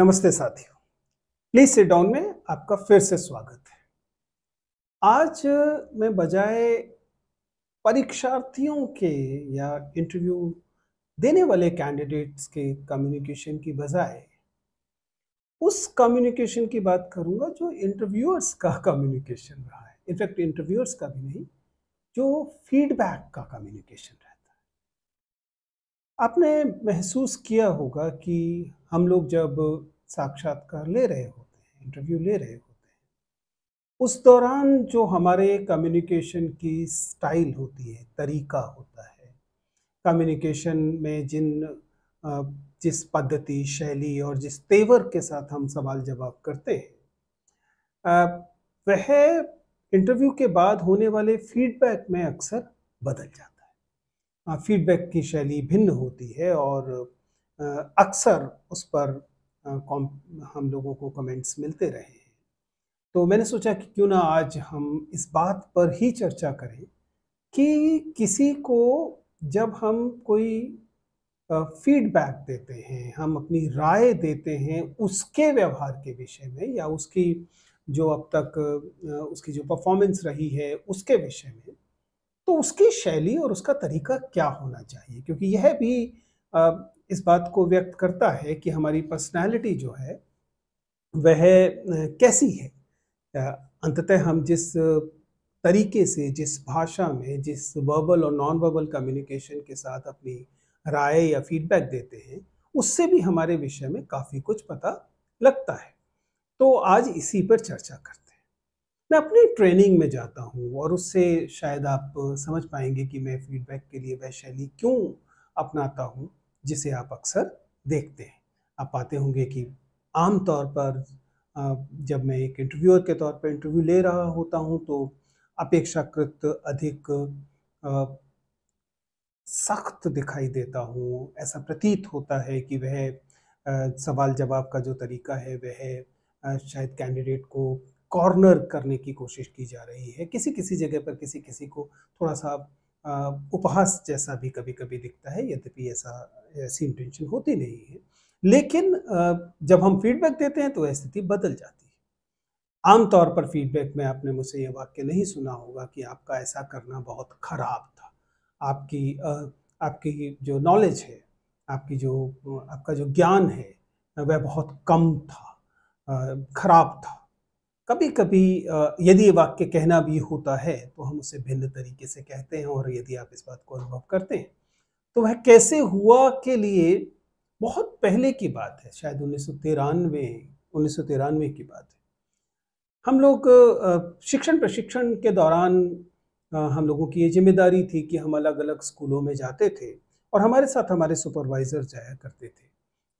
नमस्ते साथियों please sit down में आपका फिर से स्वागत है आज मैं बजाय परीक्षार्थियों के या इंटरव्यू देने वाले कैंडिडेट्स के कम्युनिकेशन की बजाय उस कम्युनिकेशन की बात करूंगा जो इंटरव्यूअर्स का कम्युनिकेशन रहा है इनफैक्ट इंटरव्यूअर्स का भी नहीं जो फीडबैक का कम्युनिकेशन आपने महसूस किया होगा कि हम लोग जब साक्षात्कार ले रहे होते हैं इंटरव्यू ले रहे होते हैं उस दौरान जो हमारे कम्युनिकेशन की स्टाइल होती है तरीका होता है कम्युनिकेशन में जिन जिस पद्धति शैली और जिस तेवर के साथ हम सवाल जवाब करते हैं वह इंटरव्यू के बाद होने वाले फीडबैक में अक्सर बदल जाता है फीडबैक की शैली भिन्न होती है और अक्सर उस पर हम लोगों को कमेंट्स मिलते रहे हैं तो मैंने सोचा कि क्यों ना आज हम इस बात पर ही चर्चा करें कि किसी को जब हम कोई फीडबैक देते हैं हम अपनी राय देते हैं उसके व्यवहार के विषय में या उसकी जो अब तक उसकी जो परफॉर्मेंस रही है उसके विषय में तो उसकी शैली और उसका तरीका क्या होना चाहिए क्योंकि यह भी इस बात को व्यक्त करता है कि हमारी पर्सनालिटी जो है वह कैसी है अंततः हम जिस तरीके से जिस भाषा में जिस वर्बल और नॉन वर्बल कम्युनिकेशन के साथ अपनी राय या फीडबैक देते हैं उससे भी हमारे विषय में काफ़ी कुछ पता लगता है तो आज इसी पर चर्चा करते हैं मैं अपनी ट्रेनिंग में जाता हूँ और उससे शायद आप समझ पाएंगे कि मैं फीडबैक के लिए वह शैली क्यों अपनाता हूँ जिसे आप अक्सर देखते हैं आप पाते होंगे कि आम तौर पर जब मैं एक इंटरव्यूअर के तौर पर इंटरव्यू ले रहा होता हूँ तो अपेक्षाकृत अधिक सख्त दिखाई देता हूँ ऐसा प्रतीत होता है कि वह सवाल जवाब का जो तरीका है वह शायद कैंडिडेट को कॉर्नर करने की कोशिश की जा रही है किसी किसी जगह पर किसी किसी को थोड़ा सा उपहास जैसा भी कभी कभी दिखता है यद्यपि ऐसा ऐसी इंटेंशन होती नहीं है लेकिन जब हम फीडबैक देते हैं तो स्थिति बदल जाती है आमतौर पर फीडबैक में आपने मुझसे यह वाक्य नहीं सुना होगा कि आपका ऐसा करना बहुत खराब था आपकी आपकी जो नॉलेज है आपकी जो आपका जो ज्ञान है वह बहुत कम था खराब था कभी कभी यदि वाक्य कहना भी होता है तो हम उसे भिन्न तरीके से कहते हैं और यदि आप इस बात को अनुभव करते हैं तो वह कैसे हुआ के लिए बहुत पहले की बात है शायद उन्नीस सौ तिरानवे उन्नीस सौ तिरानवे की बात है हम लोग शिक्षण प्रशिक्षण के दौरान हम लोगों की ये जिम्मेदारी थी कि हम अलग अलग स्कूलों में जाते थे और हमारे साथ हमारे सुपरवाइज़र जाया करते थे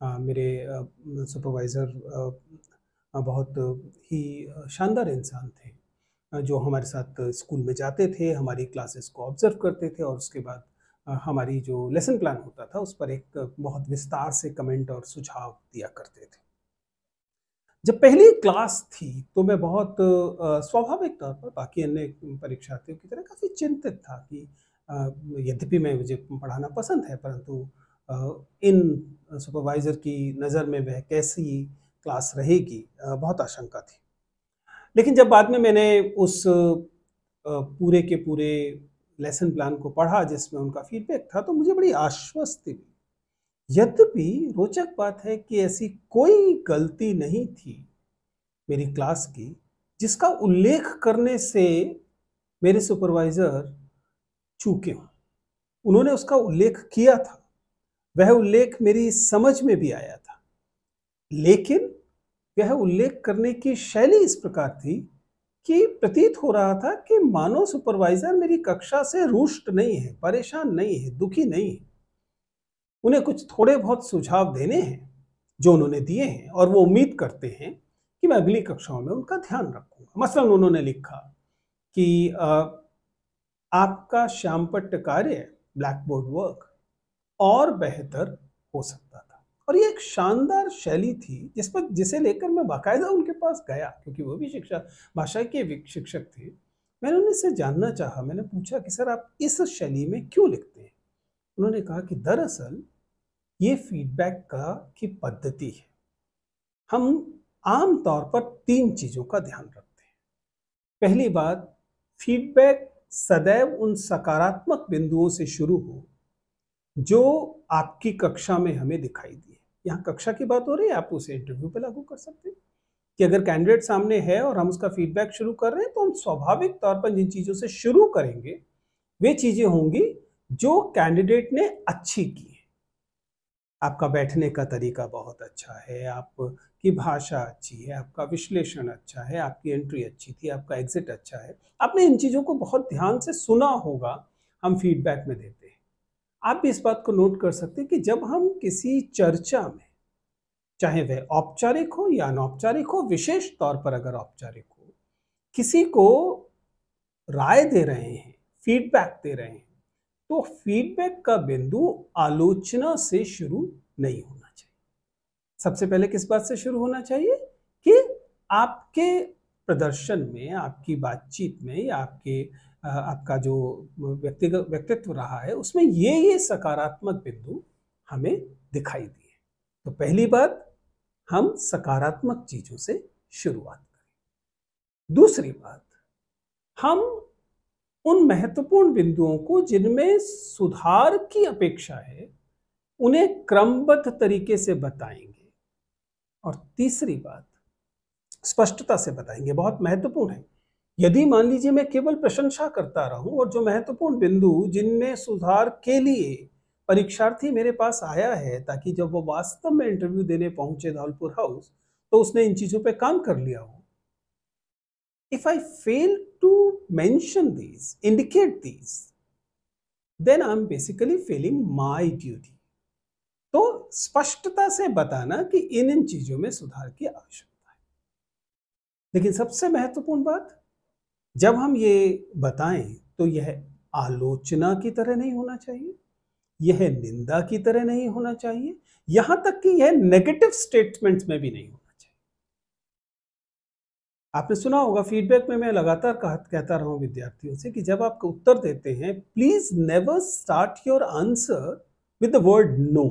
आ, मेरे सुपरवाइज़र बहुत ही शानदार इंसान थे जो हमारे साथ स्कूल में जाते थे हमारी क्लासेस को ऑब्जर्व करते थे और उसके बाद हमारी जो लेसन प्लान होता था उस पर एक बहुत विस्तार से कमेंट और सुझाव दिया करते थे जब पहली क्लास थी तो मैं बहुत स्वाभाविक तौर पर बाकी अन्य परीक्षार्थियों की तरह काफ़ी चिंतित था कि यद्यपि मैं मुझे पढ़ाना पसंद है परंतु इन सुपरवाइज़र की नज़र में वह कैसी क्लास रहेगी बहुत आशंका थी लेकिन जब बाद में मैंने उस पूरे के पूरे लेसन प्लान को पढ़ा जिसमें उनका फीडबैक था तो मुझे बड़ी आश्वस्ति मिली यद्यपि रोचक बात है कि ऐसी कोई गलती नहीं थी मेरी क्लास की जिसका उल्लेख करने से मेरे सुपरवाइज़र चूके हों उन्होंने उसका उल्लेख किया था वह उल्लेख मेरी समझ में भी आया था लेकिन यह उल्लेख करने की शैली इस प्रकार थी कि प्रतीत हो रहा था कि मानो सुपरवाइजर मेरी कक्षा से रुष्ट नहीं है परेशान नहीं है दुखी नहीं है उन्हें कुछ थोड़े बहुत सुझाव देने हैं जो उन्होंने दिए हैं और वो उम्मीद करते हैं कि मैं अगली कक्षाओं में उनका ध्यान रखूंगा मसलन उन्होंने लिखा कि आपका श्यामपट्ट कार्य ब्लैक बोर्ड वर्क और बेहतर हो सकता था और ये एक शानदार शैली थी जिस पर जिसे लेकर मैं बाकायदा उनके पास गया क्योंकि वो भी शिक्षा भाषा के शिक्षक थे मैंने उनसे जानना चाहा मैंने पूछा कि सर आप इस शैली में क्यों लिखते हैं उन्होंने कहा कि दरअसल ये फीडबैक का की पद्धति है हम आम तौर पर तीन चीज़ों का ध्यान रखते हैं पहली बात फीडबैक सदैव उन सकारात्मक बिंदुओं से शुरू हो जो आपकी कक्षा में हमें दिखाई दी यहाँ कक्षा की बात हो रही है आप उसे इंटरव्यू पे लागू कर सकते हैं कि अगर कैंडिडेट सामने है और हम उसका फीडबैक शुरू कर रहे हैं तो हम स्वाभाविक तौर पर जिन चीज़ों से शुरू करेंगे वे चीज़ें होंगी जो कैंडिडेट ने अच्छी की है आपका बैठने का तरीका बहुत अच्छा है आपकी भाषा अच्छी है आपका विश्लेषण अच्छा है आपकी एंट्री अच्छी थी आपका एग्जिट अच्छा है आपने इन चीज़ों को बहुत ध्यान से सुना होगा हम फीडबैक में देते आप भी इस बात को नोट कर सकते हैं कि जब हम किसी चर्चा में चाहे वह औपचारिक हो या अनौपचारिक हो विशेष तौर पर अगर औपचारिक हो किसी को राय दे रहे हैं फीडबैक दे रहे हैं तो फीडबैक का बिंदु आलोचना से शुरू नहीं होना चाहिए सबसे पहले किस बात से शुरू होना चाहिए कि आपके प्रदर्शन में आपकी बातचीत में या आपके आपका जो व्यक्तिगत व्यक्तित्व रहा है उसमें ये ये सकारात्मक बिंदु हमें दिखाई दिए तो पहली बात हम सकारात्मक चीजों से शुरुआत करें दूसरी बात हम उन महत्वपूर्ण बिंदुओं को जिनमें सुधार की अपेक्षा है उन्हें क्रमबद्ध तरीके से बताएंगे और तीसरी बात स्पष्टता से बताएंगे बहुत महत्वपूर्ण है यदि मान लीजिए मैं केवल प्रशंसा करता रहूं और जो महत्वपूर्ण बिंदु जिनमें सुधार के लिए परीक्षार्थी मेरे पास आया है ताकि जब वो वास्तव में इंटरव्यू देने पहुंचे धौलपुर हाउस तो उसने इन चीजों पे काम कर लिया हो if I fail to mention these indicate these then I am basically failing my duty तो स्पष्टता से बताना कि इन इन चीजों में सुधार की आवश्यकता है लेकिन सबसे महत्वपूर्ण बात जब हम ये बताएं तो यह आलोचना की तरह नहीं होना चाहिए यह निंदा की तरह नहीं होना चाहिए यहां तक कि यह नेगेटिव स्टेटमेंट्स में भी नहीं होना चाहिए आपने सुना होगा फीडबैक में मैं लगातार कहता रहा हूं विद्यार्थियों से कि जब आप उत्तर देते हैं please never start your answer with the word no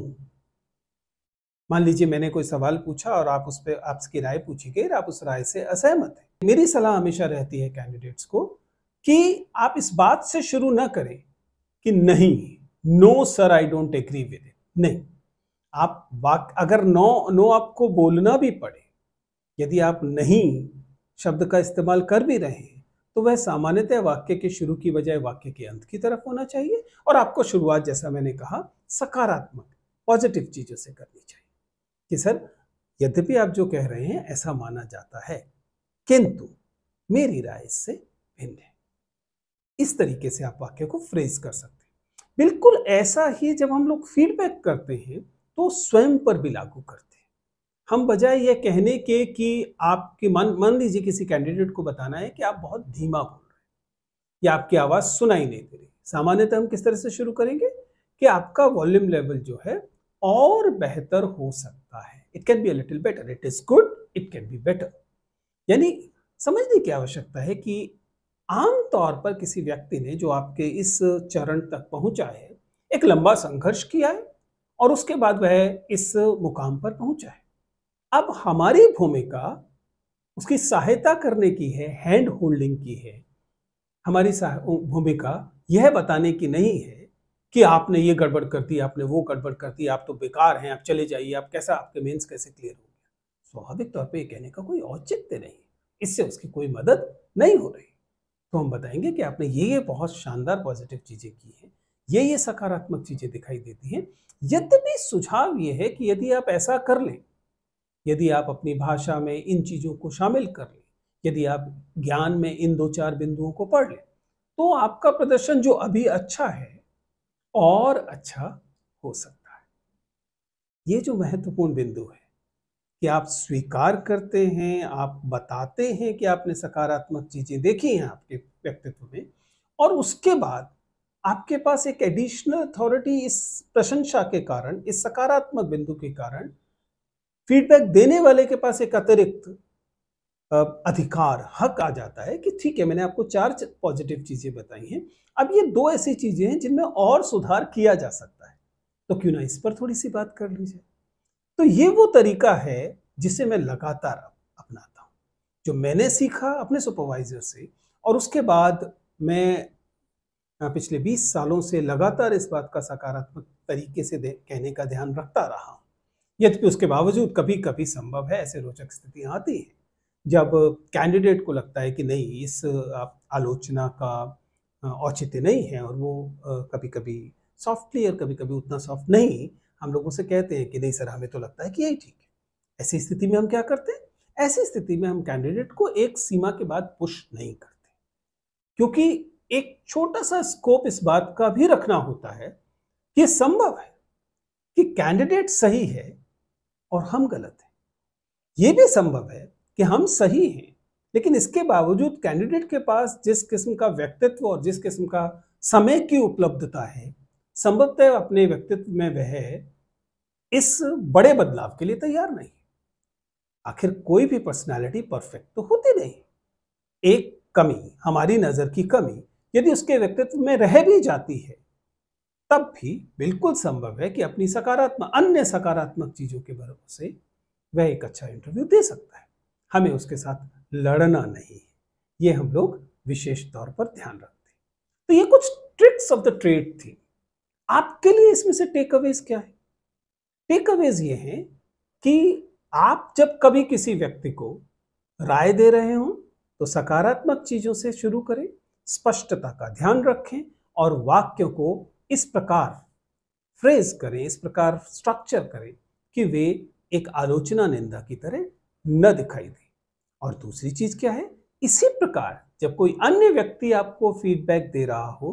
मान लीजिए मैंने कोई सवाल पूछा और आप उस पर आपकी राय पूछी गई आप उस राय से असहमत हैं मेरी सलाह हमेशा रहती है कैंडिडेट्स को कि आप इस बात से शुरू ना करें कि नहीं no sir I don't agree with it नहीं आप वाक अगर नो नो आपको बोलना भी पड़े यदि आप नहीं शब्द का इस्तेमाल कर भी रहे हैं तो वह सामान्यतः वाक्य के शुरू की बजाय वाक्य के अंत की तरफ होना चाहिए और आपको शुरुआत जैसा मैंने कहा सकारात्मक पॉजिटिव चीज़ों से करनी कि सर यद्यपि आप जो कह रहे हैं ऐसा माना जाता है किंतु मेरी राय इससे भिन्न है इस तरीके से आप वाक्य को फ्रेज कर सकते हैं बिल्कुल ऐसा ही जब हम लोग फीडबैक करते हैं तो स्वयं पर भी लागू करते हैं हम बजाय यह कहने के कि आपके मन मान लीजिए किसी कैंडिडेट को बताना है कि आप बहुत धीमा बोल रहे हैं या आपकी आवाज़ सुनाई नहीं दे रही सामान्यतः हम किस तरह से शुरू करेंगे कि आपका वॉल्यूम लेवल जो है और बेहतर हो सकता है it can be little better it is good it can be better यानी समझने की आवश्यकता है कि आम तौर पर किसी व्यक्ति ने जो आपके इस चरण तक पहुंचा है एक लंबा संघर्ष किया है और उसके बाद वह इस मुकाम पर पहुंचा है अब हमारी भूमिका उसकी सहायता करने की है हैंड होल्डिंग की है हमारी भूमिका यह बताने की नहीं है कि आपने ये गड़बड़ कर दी आपने वो गड़बड़ कर दी आप तो बेकार हैं आप चले जाइए आप कैसा आपके मेंस कैसे क्लियर हो गया स्वाभाविक तौर पर ये कहने का कोई औचित्य नहीं इससे उसकी कोई मदद नहीं हो रही तो हम बताएंगे कि आपने ये ये बहुत शानदार पॉजिटिव चीज़ें की हैं ये ये सकारात्मक चीज़ें दिखाई देती हैं यद्यपि सुझाव ये है कि यदि आप ऐसा कर लें यदि आप अपनी भाषा में इन चीज़ों को शामिल कर लें यदि आप ज्ञान में इन दो चार बिंदुओं को पढ़ लें तो आपका प्रदर्शन जो अभी अच्छा है और अच्छा हो सकता है ये जो महत्वपूर्ण बिंदु है कि आप स्वीकार करते हैं आप बताते हैं कि आपने सकारात्मक चीजें देखी हैं आपके व्यक्तित्व में और उसके बाद आपके पास एक एडिशनल अथॉरिटी इस प्रशंसा के कारण इस सकारात्मक बिंदु के कारण फीडबैक देने वाले के पास एक अतिरिक्त अधिकार हक आ जाता है कि ठीक है मैंने आपको चार पॉजिटिव चीज़ें बताई हैं अब ये दो ऐसी चीज़ें हैं जिनमें और सुधार किया जा सकता है तो क्यों ना इस पर थोड़ी सी बात कर लीजिए तो ये वो तरीका है जिसे मैं लगातार अपनाता हूँ जो मैंने सीखा अपने सुपरवाइजर से और उसके बाद मैं पिछले 20 सालों से लगातार इस बात का सकारात्मक तरीके से कहने का ध्यान रखता रहा हूँ यद्यपि उसके बावजूद कभी कभी संभव है ऐसे रोचक स्थितियाँ आती हैं जब कैंडिडेट को लगता है कि नहीं इस आलोचना का औचित्य नहीं है और वो कभी कभी सॉफ्टली और कभी कभी उतना सॉफ्ट नहीं हम लोगों से कहते हैं कि नहीं सर हमें तो लगता है कि यही ठीक है ऐसी स्थिति में हम क्या करते हैं ऐसी स्थिति में हम कैंडिडेट को एक सीमा के बाद पुश नहीं करते क्योंकि एक छोटा सा स्कोप इस बात का भी रखना होता है कि संभव है कि कैंडिडेट सही है और हम गलत हैं ये भी संभव है कि हम सही हैं लेकिन इसके बावजूद कैंडिडेट के पास जिस किस्म का व्यक्तित्व और जिस किस्म का समय की उपलब्धता है संभवतः अपने व्यक्तित्व में वह इस बड़े बदलाव के लिए तैयार नहीं आखिर कोई भी पर्सनालिटी परफेक्ट तो होती नहीं एक कमी हमारी नज़र की कमी यदि उसके व्यक्तित्व में रह भी जाती है तब भी बिल्कुल संभव है कि अपनी सकारात्मक अन्य सकारात्मक चीज़ों के भरोसे वह एक अच्छा इंटरव्यू दे सकता है हमें उसके साथ लड़ना नहीं है ये हम लोग विशेष तौर पर ध्यान रखते हैं तो ये कुछ ट्रिक्स ऑफ द ट्रेड थी आपके लिए इसमें से टेक अवेज क्या है टेक अवेज ये हैं कि आप जब कभी किसी व्यक्ति को राय दे रहे हों तो सकारात्मक चीजों से शुरू करें स्पष्टता का ध्यान रखें और वाक्यों को इस प्रकार फ्रेज करें इस प्रकार स्ट्रक्चर करें कि वे एक आलोचना निंदा की तरह न दिखाई दे और दूसरी चीज क्या है इसी प्रकार जब कोई अन्य व्यक्ति आपको फीडबैक दे रहा हो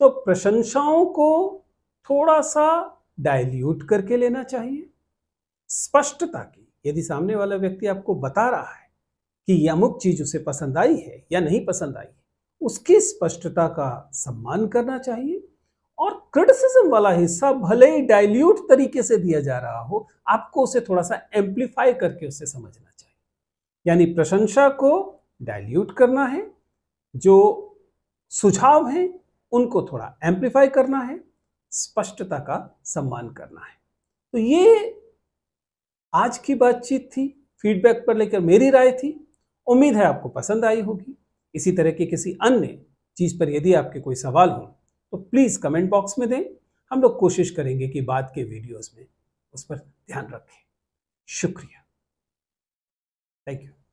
तो प्रशंसाओं को थोड़ा सा डायल्यूट करके लेना चाहिए स्पष्टता की यदि सामने वाला व्यक्ति आपको बता रहा है कि यह अमुक चीज उसे पसंद आई है या नहीं पसंद आई है उसकी स्पष्टता का सम्मान करना चाहिए और क्रिटिसिज्म वाला हिस्सा भले ही डाइल्यूट तरीके से दिया जा रहा हो आपको उसे थोड़ा सा एम्प्लीफाई करके उसे समझना चाहिए यानी प्रशंसा को डाइल्यूट करना है जो सुझाव हैं उनको थोड़ा एम्प्लीफाई करना है स्पष्टता का सम्मान करना है तो ये आज की बातचीत थी फीडबैक पर लेकर मेरी राय थी उम्मीद है आपको पसंद आई होगी इसी तरह के किसी अन्य चीज़ पर यदि आपके कोई सवाल हों तो प्लीज़ कमेंट बॉक्स में दें हम लोग कोशिश करेंगे कि बाद के वीडियोस में उस पर ध्यान रखें शुक्रिया थैंक यू